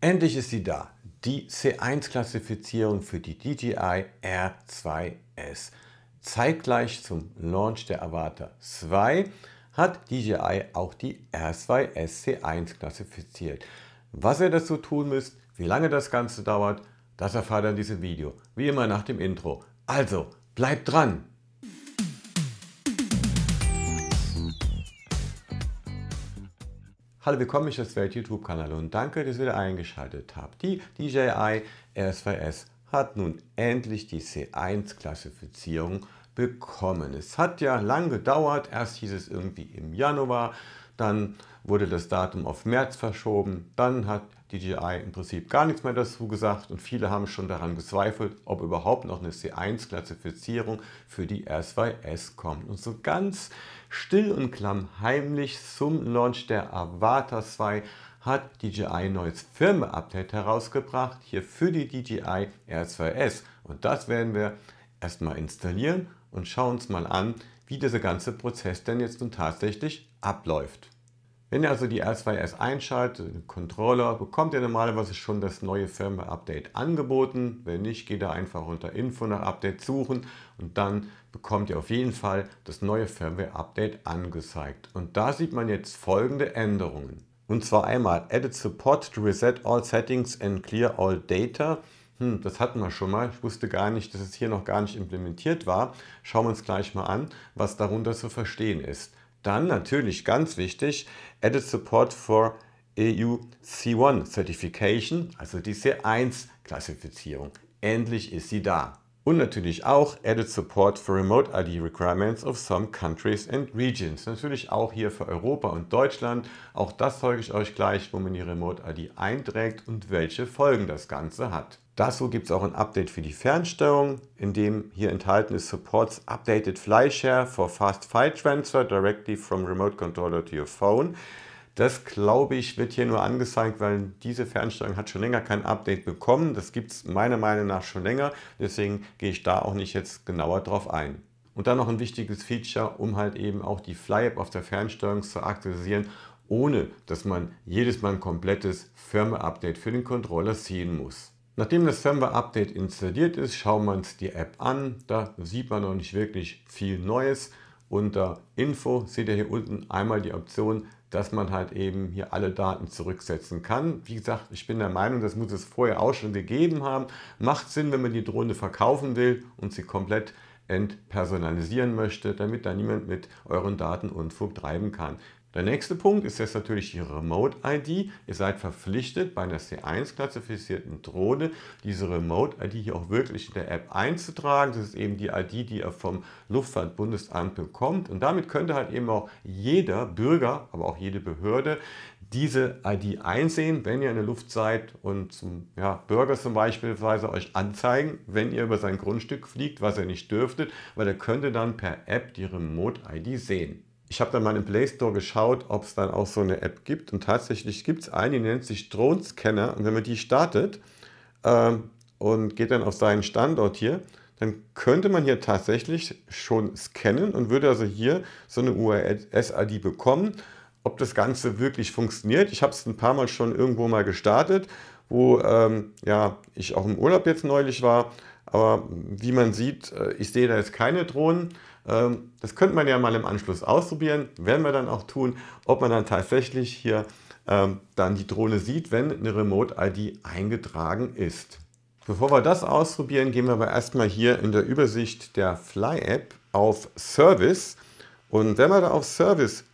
Endlich ist sie da, die C1-Klassifizierung für die DJI R2S. Zeitgleich zum Launch der Avatar 2 hat DJI auch die R2S C1 klassifiziert. Was ihr dazu tun müsst, wie lange das Ganze dauert, das erfahrt ihr in diesem Video, wie immer nach dem Intro. Also, bleibt dran! Hallo, willkommen, ich das Welt YouTube-Kanal und danke, dass ihr wieder eingeschaltet habt. Die DJI R2S hat nun endlich die C1-Klassifizierung bekommen. Es hat ja lang gedauert, erst hieß es irgendwie im Januar, dann wurde das Datum auf März verschoben. Dann hat DJI im Prinzip gar nichts mehr dazu gesagt und viele haben schon daran gezweifelt, ob überhaupt noch eine C1-Klassifizierung für die R2S kommt. Und so ganz still und klammheimlich zum Launch der Avatar 2 hat DJI ein neues Firmware-Update herausgebracht, hier für die DJI R2S. Und das werden wir erstmal installieren und schauen uns mal an, wie dieser ganze Prozess denn jetzt nun tatsächlich abläuft. Wenn ihr also die R2S einschaltet, den Controller, bekommt ihr normalerweise schon das neue Firmware-Update angeboten. Wenn nicht, geht ihr einfach unter Info nach Update suchen und dann bekommt ihr auf jeden Fall das neue Firmware-Update angezeigt. Und da sieht man jetzt folgende Änderungen. Und zwar einmal Edit Support to Reset All Settings and Clear All Data. Hm, das hatten wir schon mal. Ich wusste gar nicht, dass es hier noch gar nicht implementiert war. Schauen wir uns gleich mal an, was darunter zu verstehen ist. Dann natürlich ganz wichtig, Added Support for EU C1 Certification, also die C1-Klassifizierung. Endlich ist sie da. Und natürlich auch Added Support for Remote ID Requirements of some countries and regions. Natürlich auch hier für Europa und Deutschland. Auch das zeige ich euch gleich, wo man die Remote ID einträgt und welche Folgen das Ganze hat. Dazu gibt es auch ein Update für die Fernsteuerung, in dem hier enthalten ist Supports Updated FlyShare for Fast File Transfer directly from Remote Controller to your phone. Das glaube ich wird hier nur angezeigt, weil diese Fernsteuerung hat schon länger kein Update bekommen. Das gibt es meiner Meinung nach schon länger, deswegen gehe ich da auch nicht jetzt genauer drauf ein. Und dann noch ein wichtiges Feature, um halt eben auch die Fly-App auf der Fernsteuerung zu aktualisieren, ohne dass man jedes Mal ein komplettes Firmware-Update für den Controller ziehen muss. Nachdem das Firmware-Update installiert ist, schauen wir uns die App an. Da sieht man noch nicht wirklich viel Neues. Unter Info seht ihr hier unten einmal die Option, dass man halt eben hier alle Daten zurücksetzen kann. Wie gesagt, ich bin der Meinung, das muss es vorher auch schon gegeben haben. Macht Sinn, wenn man die Drohne verkaufen will und sie komplett entpersonalisieren möchte, damit da niemand mit euren Daten Unfug treiben kann. Der nächste Punkt ist jetzt natürlich die Remote-ID. Ihr seid verpflichtet, bei einer C1-klassifizierten Drohne diese Remote-ID hier auch wirklich in der App einzutragen. Das ist eben die ID, die ihr vom Luftfahrtbundesamt bekommt. Und damit könnte halt eben auch jeder Bürger, aber auch jede Behörde diese ID einsehen, wenn ihr in der Luft seid und zum ja, Bürger zum Beispiel euch anzeigen, wenn ihr über sein Grundstück fliegt, was ihr nicht dürftet, weil er könnte dann per App die Remote-ID sehen ich habe dann mal im Play Store geschaut, ob es dann auch so eine App gibt. Und tatsächlich gibt es eine, die nennt sich Drone Scanner. Und wenn man die startet ähm, und geht dann auf seinen Standort hier, dann könnte man hier tatsächlich schon scannen und würde also hier so eine URS-ID bekommen. Ob das Ganze wirklich funktioniert, ich habe es ein paar Mal schon irgendwo mal gestartet, wo ähm, ja, ich auch im Urlaub jetzt neulich war. Aber wie man sieht, äh, ich sehe da jetzt keine Drohnen. Ähm, das könnte man ja mal im Anschluss ausprobieren, werden wir dann auch tun, ob man dann tatsächlich hier ähm, dann die Drohne sieht, wenn eine Remote-ID eingetragen ist. Bevor wir das ausprobieren, gehen wir aber erstmal hier in der Übersicht der Fly-App auf Service. Und wenn wir da auf Service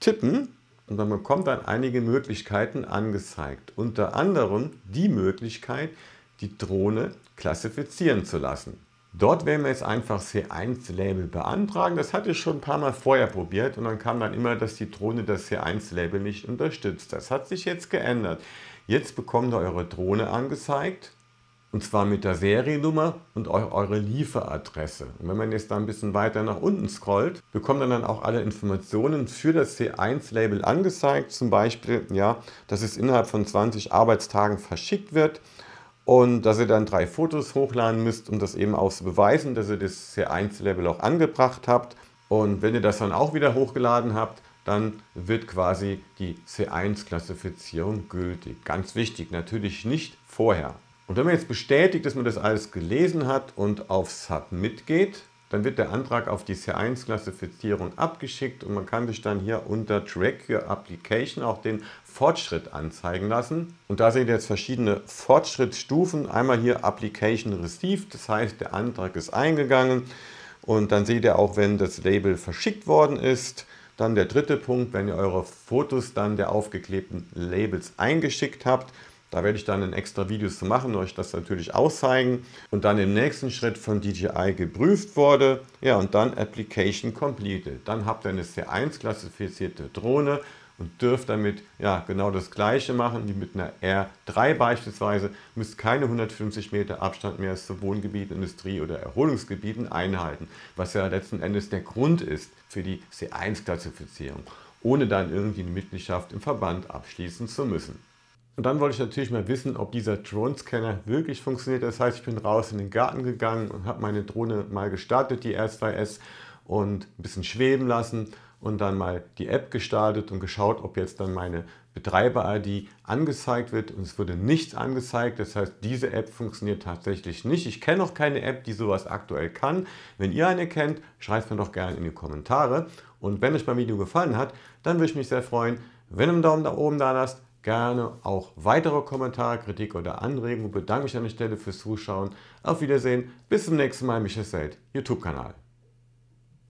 tippen, und dann bekommt dann einige Möglichkeiten angezeigt. Unter anderem die Möglichkeit, die Drohne klassifizieren zu lassen. Dort werden wir jetzt einfach C1-Label beantragen. Das hatte ich schon ein paar Mal vorher probiert und dann kam dann immer, dass die Drohne das C1-Label nicht unterstützt. Das hat sich jetzt geändert. Jetzt bekommt ihr eure Drohne angezeigt und zwar mit der Seriennummer und eure Lieferadresse. Und wenn man jetzt da ein bisschen weiter nach unten scrollt, bekommt ihr dann auch alle Informationen für das C1-Label angezeigt. Zum Beispiel, ja, dass es innerhalb von 20 Arbeitstagen verschickt wird und dass ihr dann drei Fotos hochladen müsst, um das eben auch zu beweisen, dass ihr das C1-Level auch angebracht habt. Und wenn ihr das dann auch wieder hochgeladen habt, dann wird quasi die C1-Klassifizierung gültig. Ganz wichtig, natürlich nicht vorher. Und wenn man jetzt bestätigt, dass man das alles gelesen hat und auf Submit geht, dann wird der Antrag auf die C1-Klassifizierung abgeschickt und man kann sich dann hier unter Track Your Application auch den Fortschritt anzeigen lassen. Und da seht ihr jetzt verschiedene Fortschrittsstufen. Einmal hier Application Received, das heißt der Antrag ist eingegangen. Und dann seht ihr auch, wenn das Label verschickt worden ist. Dann der dritte Punkt, wenn ihr eure Fotos dann der aufgeklebten Labels eingeschickt habt. Da werde ich dann ein extra Video zu machen, euch das natürlich auszeigen und dann im nächsten Schritt von DJI geprüft wurde. Ja, und dann Application Completed. Dann habt ihr eine C1 klassifizierte Drohne und dürft damit ja genau das gleiche machen wie mit einer R3 beispielsweise. Müsst keine 150 Meter Abstand mehr zu Wohngebieten, Industrie- oder Erholungsgebieten einhalten, was ja letzten Endes der Grund ist für die C1-Klassifizierung, ohne dann irgendwie eine Mitgliedschaft im Verband abschließen zu müssen. Und dann wollte ich natürlich mal wissen, ob dieser Drone-Scanner wirklich funktioniert. Das heißt, ich bin raus in den Garten gegangen und habe meine Drohne mal gestartet, die R2S, und ein bisschen schweben lassen und dann mal die App gestartet und geschaut, ob jetzt dann meine Betreiber-ID angezeigt wird und es wurde nichts angezeigt. Das heißt, diese App funktioniert tatsächlich nicht. Ich kenne noch keine App, die sowas aktuell kann. Wenn ihr eine kennt, schreibt mir doch gerne in die Kommentare. Und wenn euch mein Video gefallen hat, dann würde ich mich sehr freuen, wenn ihr einen Daumen nach oben da lasst, gerne auch weitere Kommentare, Kritik oder Anregungen. Bedanke mich an der Stelle fürs Zuschauen. Auf Wiedersehen. Bis zum nächsten Mal. Michael Zelt, YouTube-Kanal.